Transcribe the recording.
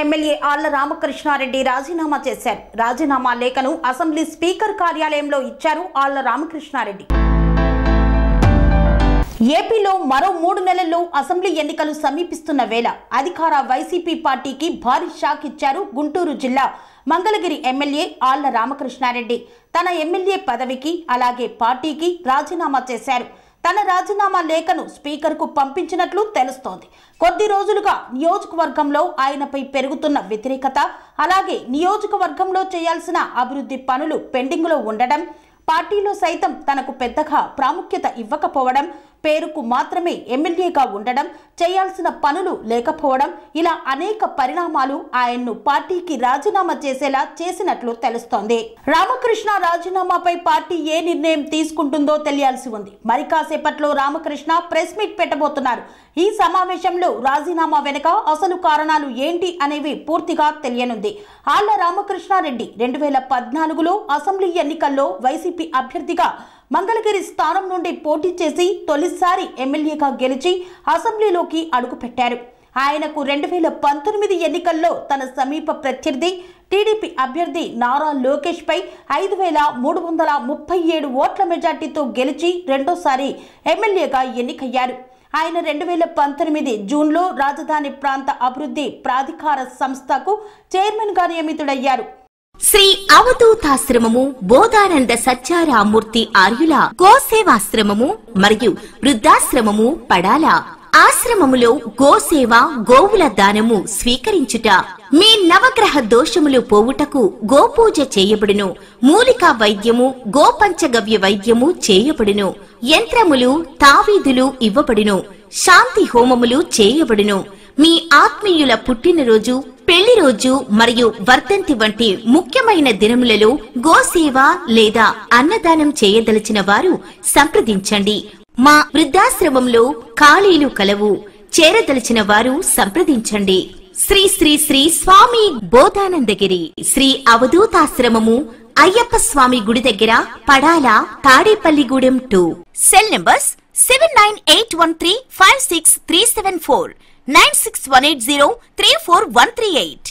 MLA ఆళ్ల రామకృష్ణారెడ్డి రాజీనామా చేశారు రాజీనామా లేఖను అసెంబ్లీ స్పీకర్ కార్యాలయంలో ఇచ్చారు ఆళ్ల రామకృష్ణారెడ్డి ఏపీలో మరో మూడు నెలల్లో అసెంబ్లీ ఎన్నికలు సమీపిస్తున్న వేళ అధికార వైసీపీ పార్టీకి భారీ షాక్ ఇచ్చారు గుంటూరు జిల్లా మంగళగిరి ఎమ్మెల్యే ఆళ్ల రామకృష్ణారెడ్డి తన ఎమ్మెల్యే పదవికి అలాగే పార్టీకి రాజీనామా చేశారు తన రాజీనామా లేఖను స్పీకర్కు పంపించినట్లు తెలుస్తోంది కొద్ది రోజులుగా నియోజకవర్గంలో ఆయనపై పెరుగుతున్న వ్యతిరేకత అలాగే నియోజకవర్గంలో చేయాల్సిన అభివృద్ధి పనులు పెండింగ్లో ఉండడం పార్టీలో సైతం తనకు పెద్దగా ప్రాముఖ్యత ఇవ్వకపోవడం పేరుకు మాత్రమే ఎమ్మెల్యేగా ఉండడం చేయాల్సిన పనులు లేకపోవడం ఇలా అనేక పరిణామాలు ఆయన్ను పార్టీకి రాజీనామా చేసేలా చేసినట్లు తెలుస్తోంది రామకృష్ణ రాజీనామాపై పార్టీ ఏ నిర్ణయం తీసుకుంటుందో తెలియాల్సి ఉంది మరి కాసేపట్లో రామకృష్ణ ప్రెస్ మీట్ పెట్టబోతున్నారు ఈ సమావేశంలో రాజీనామా వెనుక అసలు కారణాలు ఏంటి అనేవి పూర్తిగా తెలియనుంది ఆళ్ల రామకృష్ణారెడ్డి రెండు వేల పద్నాలుగులో అసెంబ్లీ ఎన్నికల్లో వైసీపీ అభ్యర్థిగా మంగళగిరి స్థానం నుండి పోటీ చేసి తొలిసారి ఎమ్మెల్యేగా గెలిచి అసెంబ్లీలోకి అడుగుపెట్టారు ఆయనకు రెండు వేల పంతొమ్మిది ఎన్నికల్లో తన సమీప ప్రత్యర్థి టీడీపీ అభ్యర్థి నారా లోకేష్పై ఐదు వేల మూడు వందల ముప్పై ఏడు ఓట్ల మెజార్టీతో గెలిచి రెండోసారి ఎమ్మెల్యేగా ఎన్నికయ్యారు ఆయన రెండు వేల పంతొమ్మిది జూన్లో రాజధాని ప్రాంత అభివృద్ధి ప్రాధికార సంస్థకు చైర్మన్ గా నియమితుడయ్యారు శ్రీ అవధూతాశ్రమము బోధానంద సత్యారామూర్తి ఆర్యుల గోసేవాశ్రమము మరియు వృద్ధాశ్రమము పడాల ఆశ్రమములో గోసేవ గోవుల దానము స్వీకరించుట మీ నవగ్రహ దోషములు పోవుటకు గోపూజ చేయబడును మూలికా వైద్యము గోపంచగవ్య వైద్యము చేయబడును యంత్రములు తావీదులు ఇవ్వబడును శాంతి హోమములు చేయబడును మీ ఆత్మీయుల పుట్టినరోజు పెళ్లి రోజు మరియు వర్ధంతి వంటి ముఖ్యమైన దినములలో గోసేవ లేదా అన్నదానం చేయదలచిన వారు సంప్రదించండి మా వృద్ధాశ్రమంలో ఖాళీలు కలవు చేరదలిచిన వారు సంప్రదించండి శ్రీ శ్రీ శ్రీ స్వామి బోధానందగిరి శ్రీ అవధూతాశ్రమము అయ్యప్ప స్వామి గుడి దగ్గర Padala Tadepalligudem two cell numbers seven nine eight one three five six three seven four nine six one eight zero three four one three eight